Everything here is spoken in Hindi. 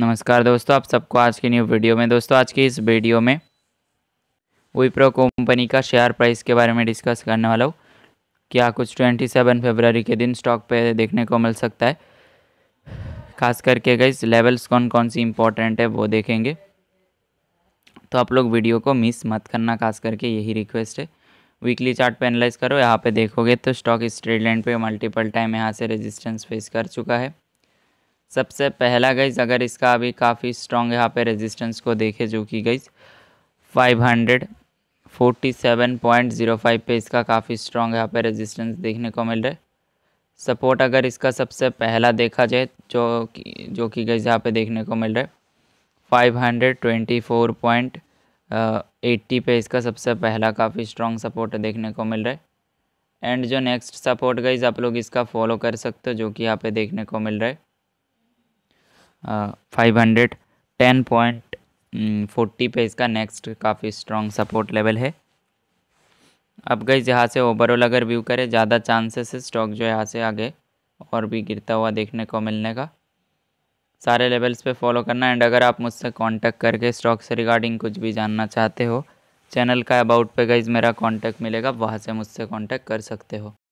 नमस्कार दोस्तों आप सबको आज की न्यू वीडियो में दोस्तों आज की इस वीडियो में विप्रो कंपनी का शेयर प्राइस के बारे में डिस्कस करने वाला हूँ क्या कुछ ट्वेंटी सेवन फेबररी के दिन स्टॉक पे देखने को मिल सकता है खास करके गई लेवल्स कौन कौन सी इंपॉर्टेंट है वो देखेंगे तो आप लोग वीडियो को मिस मत करना खास करके यही रिक्वेस्ट है वीकली चार्ट एनालाइज करो यहाँ पे देखोगे तो स्टॉक इस ट्रेड लाइन पे मल्टीपल टाइम यहाँ से रेजिस्टेंस फेस कर चुका है सबसे पहला गईज अगर इसका अभी काफ़ी स्ट्रॉन्ग यहाँ पे रेजिस्टेंस को देखे जो कि गईज 547.05 पे इसका काफ़ी स्ट्रॉन्ग यहाँ पे रेजिस्टेंस देखने को मिल रहा है सपोर्ट अगर इसका सबसे पहला देखा जाए जो कि जो कि गईज यहाँ पे देखने को मिल रहा है five hundred twenty four point eighty पे इसका सबसे पहला काफ़ी स्ट्रॉन्ग सपोर्ट देखने को मिल रहा है एंड जो नेक्स्ट सपोर्ट गईज आप लोग इसका फॉलो कर सकते हो जो कि यहाँ पे देखने को मिल रहा है five hundred ten point forty पे इसका नेक्स्ट काफ़ी स्ट्रॉन्ग सपोर्ट लेवल है अब गई यहाँ से ओवरऑल अगर व्यू करें ज़्यादा चांसेस है स्टॉक जो यहाँ से आगे और भी गिरता हुआ देखने को मिलने का सारे लेवल्स पे फॉलो करना एंड अगर आप मुझसे कांटेक्ट करके स्टॉक से रिगार्डिंग कुछ भी जानना चाहते हो चैनल का अबाउट पे गई मेरा कांटेक्ट मिलेगा वहाँ से मुझसे कांटेक्ट कर सकते हो